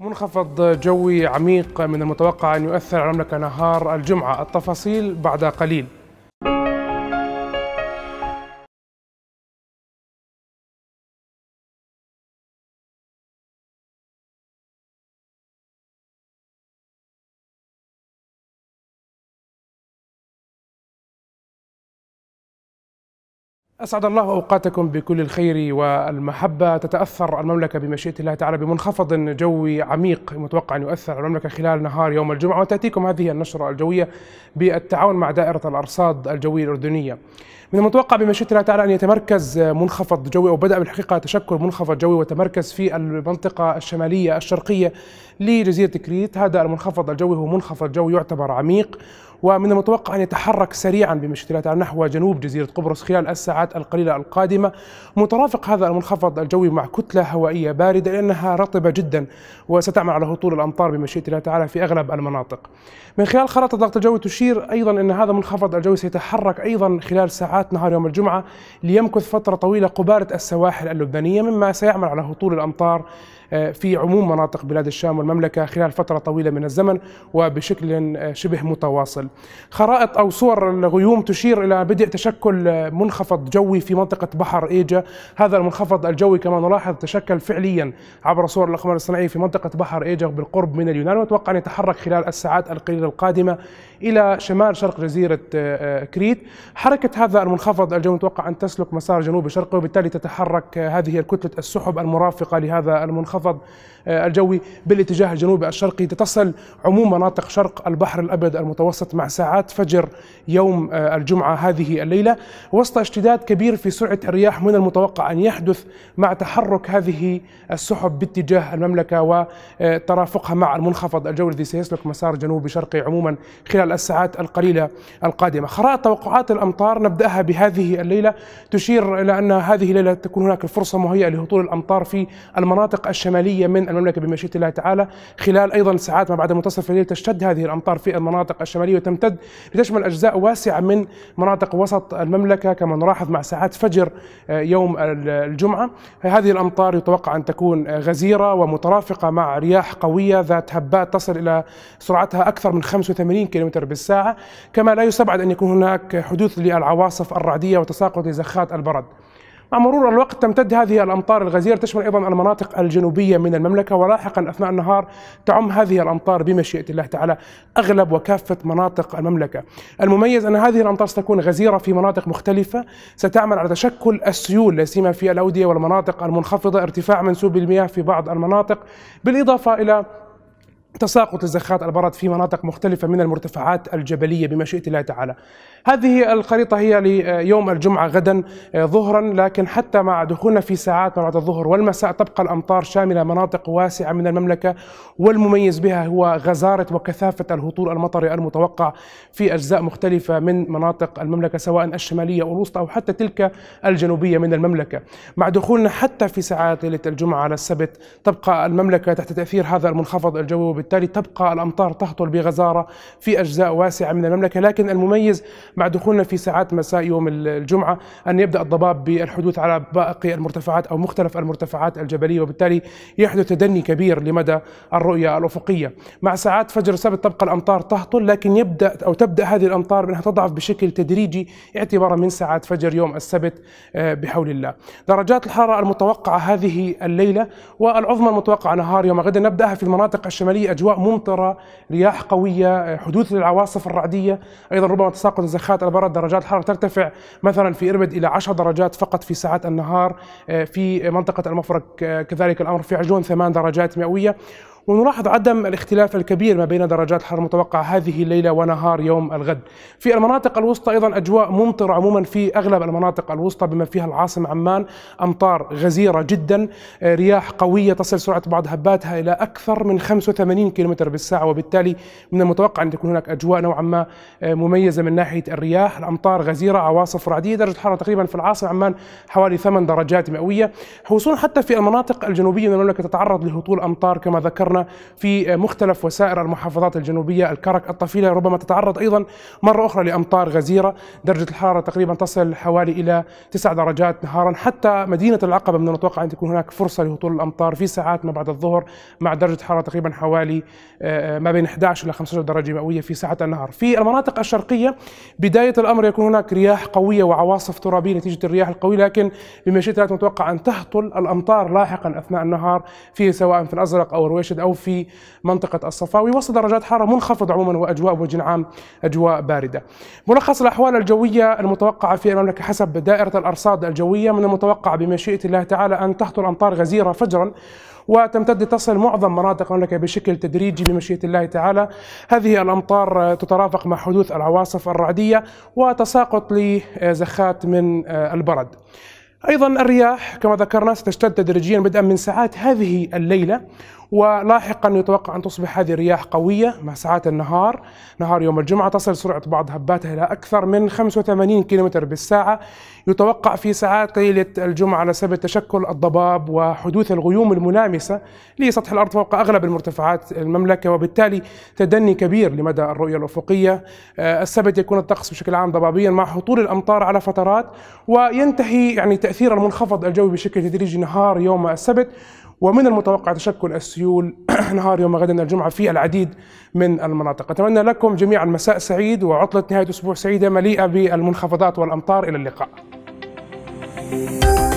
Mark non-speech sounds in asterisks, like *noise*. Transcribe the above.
منخفض جوي عميق من المتوقع أن يؤثر على المملكة نهار الجمعة التفاصيل بعد قليل أسعد الله أوقاتكم بكل الخير والمحبة تتأثر المملكة بمشيئة الله تعالى بمنخفض جوي عميق متوقع أن يؤثر على المملكة خلال نهار يوم الجمعة وتأتيكم هذه النشرة الجوية بالتعاون مع دائرة الأرصاد الجوية الأردنية من المتوقع بمشيئة الله تعالى أن يتمركز منخفض جوي أو بدأ بالحقيقة تشكل منخفض جوي وتمركز في المنطقة الشمالية الشرقية لجزيرة كريت هذا المنخفض الجوي هو منخفض جوي يعتبر عميق ومن المتوقع أن يتحرك سريعا بمشكلات نحو جنوب جزيرة قبرص خلال الساعات القليلة القادمة مترافق هذا المنخفض الجوي مع كتلة هوائية باردة لأنها رطبة جدا وستعمل على هطول الأمطار بمشيئة الله تعالى في أغلب المناطق من خلال خرائط الضغط الجوي تشير أيضا أن هذا المنخفض الجوي سيتحرك أيضا خلال ساعات نهار يوم الجمعة ليمكث فترة طويلة قبالة السواحل اللبنانية مما سيعمل على هطول الأمطار آه، في عموم مناطق بلاد الشام والمملكة خلال فترة طويلة من الزمن وبشكل آه، شبه متواصل خرائط أو صور الغيوم تشير إلى بدء تشكل آه، منخفض جوي في منطقة بحر إيجا هذا المنخفض الجوي كما نلاحظ تشكل فعليا عبر صور الأقمار الصناعية في منطقة بحر إيجا بالقرب من اليونان وأتوقع أن يتحرك خلال الساعات القليلة القادمة إلى شمال شرق جزيرة كريت حركة هذا المنخفض الجوي متوقع أن تسلك مسار جنوبي شرقي وبالتالي تتحرك هذه الكتلة السحب المرافقة لهذا المنخفض المنخفض آه، الجوي بالاتجاه الجنوبي الشرقي تتصل عموم مناطق شرق البحر الابيض المتوسط مع ساعات فجر يوم آه، الجمعه هذه الليله وسط اشتداد كبير في سرعه الرياح من المتوقع ان يحدث مع تحرك هذه السحب باتجاه المملكه وترافقها آه، مع المنخفض الجوي الذي سيسلك مسار جنوبي شرقي عموما خلال الساعات القليله القادمه. خرائط توقعات الامطار نبداها بهذه الليله تشير الى ان هذه الليله تكون هناك فرصه مهيئه لهطول الامطار في المناطق الشماليه الشمالية من المملكة بمشيئة الله تعالى خلال أيضا ساعات ما بعد منتصف الليل تشتد هذه الأمطار في المناطق الشمالية وتمتد لتشمل أجزاء واسعة من مناطق وسط المملكة كما نلاحظ مع ساعات فجر آه، يوم الجمعة هذه الأمطار يتوقع أن تكون آه، غزيرة ومترافقة مع رياح قوية ذات هبات تصل إلى سرعتها أكثر من 85 كم بالساعة كما لا يستبعد أن يكون هناك حدوث للعواصف الرعدية وتساقط لزخات البرد مع مرور الوقت تمتد هذه الأمطار الغزيرة تشمل أيضا المناطق الجنوبية من المملكة ولاحقا أثناء النهار تعم هذه الأمطار بمشيئة الله تعالى أغلب وكافة مناطق المملكة المميز أن هذه الأمطار ستكون غزيرة في مناطق مختلفة ستعمل على تشكل السيول لا سيما في الأودية والمناطق المنخفضة ارتفاع منسوب المياه في بعض المناطق بالإضافة إلى تساقط الزخات البرد في مناطق مختلفة من المرتفعات الجبلية بمشيئة الله تعالى هذه الخريطة هي ليوم الجمعة غدا آه، ظهرا لكن حتى مع دخولنا في ساعات ما بعد الظهر والمساء تبقى الأمطار شاملة مناطق واسعة من المملكة والمميز بها هو غزارة وكثافة الهطول المطري المتوقع في أجزاء مختلفة من مناطق المملكة سواء الشمالية أو الوسطى أو حتى تلك الجنوبية من المملكة مع دخولنا حتى في ساعات ليلة الجمعة على السبت تبقى المملكة تحت تأثير هذا المنخفض الجوي وبالتالي تبقى الأمطار تهطل بغزارة في أجزاء واسعة من المملكة لكن المميز مع دخولنا في ساعات مساء يوم الجمعة أن يبدأ الضباب بالحدوث على باقي المرتفعات أو مختلف المرتفعات الجبلية وبالتالي يحدث تدني كبير لمدى الرؤية الأفقية مع ساعات فجر السبت تبقى الأمطار تهطل لكن يبدأ أو تبدأ هذه الأمطار بأنها تضعف بشكل تدريجي اعتبارا من ساعات فجر يوم السبت آه، بحول الله درجات الحرارة المتوقعة هذه الليلة والعظمى المتوقعة نهار يوم غدا نبدأها في المناطق الشمالية في اجواء ممطره، رياح قويه، حدوث للعواصف الرعديه، ايضا ربما تساقط الزخات على البرد، درجات الحراره ترتفع مثلا في اربد الى 10 درجات فقط في ساعات النهار، آه، في منطقه المفرق آه، كذلك الامر في عجلون 8 درجات مئويه، ونلاحظ عدم الاختلاف الكبير ما بين درجات الحرارة المتوقعة هذه الليلة ونهار يوم الغد في المناطق الوسطى أيضا أجواء ممطرة عموما في أغلب المناطق الوسطى بما فيها العاصمة عمان أمطار غزيرة جدا آه، رياح قوية تصل سرعة بعض هباتها إلى أكثر من 85 كم بالساعة وبالتالي من المتوقع أن تكون هناك أجواء نوعا ما آه، مميزة من ناحية الرياح الأمطار غزيرة عواصف رعدية درجة الحرارة تقريبا في العاصمة عمان حوالي 8 درجات مئوية حصول حتى في المناطق الجنوبية من المملكة تتعرض لهطول أمطار كما ذكرنا في مختلف وسائر المحافظات الجنوبية الكرك الطفيلة ربما تتعرض أيضا مرة أخرى لأمطار غزيرة درجة الحرارة تقريبا تصل حوالي إلى تسع درجات نهارا حتى مدينة العقبة من المتوقع أن تكون هناك فرصة لهطول الأمطار في ساعات ما بعد الظهر مع درجة حرارة تقريبا حوالي آه، ما بين 11 إلى 15 درجة مئوية في ساعة النهار في المناطق الشرقية بداية الأمر يكون هناك رياح قوية وعواصف ترابية نتيجة الرياح القوية لكن بمشيئة الله متوقع أن تهطل الأمطار لاحقا أثناء النهار في سواء في الأزرق أو الرويشد أو أو في منطقة الصفاوي وسط درجات حرارة منخفضة عموما وأجواء بوجه عام أجواء باردة ملخص الأحوال الجوية المتوقعة في المملكة حسب دائرة الأرصاد الجوية من المتوقع بمشيئة الله تعالى أن تهطل أمطار غزيرة فجرا وتمتد تصل معظم مناطق المملكه بشكل تدريجي بمشيئه الله تعالى. هذه الامطار تترافق مع حدوث العواصف الرعديه وتساقط لزخات من البرد. ايضا الرياح كما ذكرنا ستشتد تدريجيا بدءا من ساعات هذه الليله ولاحقا يتوقع أن تصبح هذه الرياح قوية مع ساعات النهار نهار يوم الجمعة تصل سرعة بعض هباتها إلى أكثر من 85 كم بالساعة يتوقع في ساعات ليلة الجمعة على سبب تشكل الضباب وحدوث الغيوم الملامسة لسطح الأرض فوق أغلب المرتفعات المملكة وبالتالي تدني كبير لمدى الرؤية الأفقية آه، السبت يكون الطقس بشكل عام ضبابيا مع هطول الأمطار على فترات وينتهي يعني تأثير المنخفض الجوي بشكل تدريجي نهار يوم السبت ومن المتوقع تشكل السيول *clears throat* نهار يوم غد الجمعة في العديد من المناطق أتمنى لكم جميعا مساء سعيد وعطلة نهاية أسبوع سعيدة مليئة بالمنخفضات والأمطار إلى اللقاء